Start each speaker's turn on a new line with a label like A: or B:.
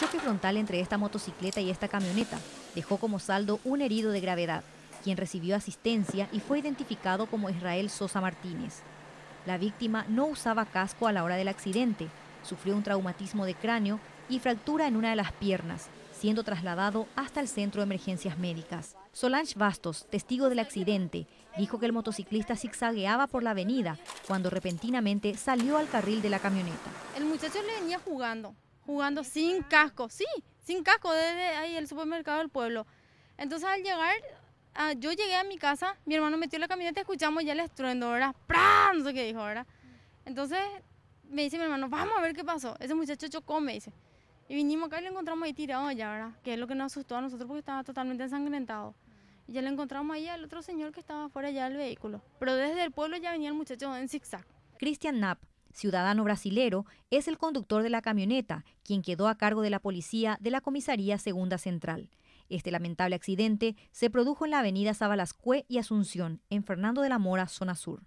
A: choque frontal entre esta motocicleta y esta camioneta dejó como saldo un herido de gravedad, quien recibió asistencia y fue identificado como Israel Sosa Martínez. La víctima no usaba casco a la hora del accidente, sufrió un traumatismo de cráneo y fractura en una de las piernas, siendo trasladado hasta el centro de emergencias médicas. Solange Bastos, testigo del accidente, dijo que el motociclista zigzagueaba por la avenida cuando repentinamente salió al carril de la camioneta.
B: El muchacho le venía jugando, jugando sin casco, sí, sin casco desde ahí el supermercado del pueblo. Entonces al llegar, ah, yo llegué a mi casa, mi hermano metió la camioneta, escuchamos ya el estruendo, ¿verdad? ¡Pram! No dijo, ¿verdad? Entonces me dice mi hermano, vamos a ver qué pasó. Ese muchacho chocó, me dice. Y vinimos acá y lo encontramos ahí tirado allá, ¿verdad? Que es lo que nos asustó a nosotros porque estaba totalmente ensangrentado. Y ya lo encontramos ahí al otro señor que estaba fuera ya del
A: vehículo. Pero desde el pueblo ya venía el muchacho en zigzag. Christian Knapp ciudadano brasilero, es el conductor de la camioneta, quien quedó a cargo de la policía de la comisaría Segunda Central. Este lamentable accidente se produjo en la avenida Sabalascue y Asunción, en Fernando de la Mora, zona sur.